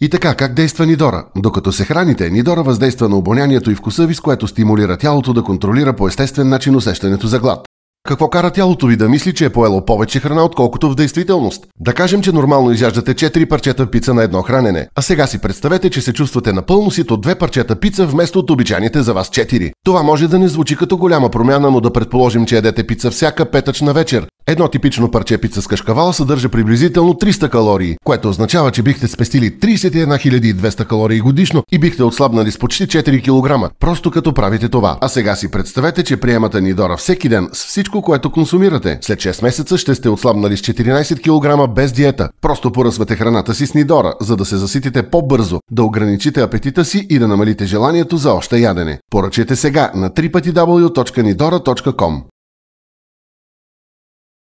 И така, как действа Нидора? Докато се храните, Нидора въздейства на обонянието и вкуса ви, с което стимулира тялото да контролира по естествен начин усещането за глад. Какво кара тялото ви да мисли, че е поело повече храна, отколкото в действителност? Да кажем, че нормално изяждате 4 парчета пица на едно хранене, а сега си представете, че се чувствате напълно сит от 2 парчета пица вместо от обичайните за вас 4. Това може да не звучи като голяма промяна, но да предположим, че ядете пица всяка петъчна вечер, Едно типично парче пица с кашкавал съдържа приблизително 300 калории, което означава, че бихте спестили 31 200 калории годишно и бихте отслабнали с почти 4 кг, просто като правите това. А сега си представете, че приемате Нидора всеки ден с всичко, което консумирате. След 6 месеца ще сте отслабнали с 14 кг без диета. Просто поръсвате храната си с Нидора, за да се заситите по-бързо, да ограничите апетита си и да намалите желанието за още ядене. Поръчете сега на www.nidora.com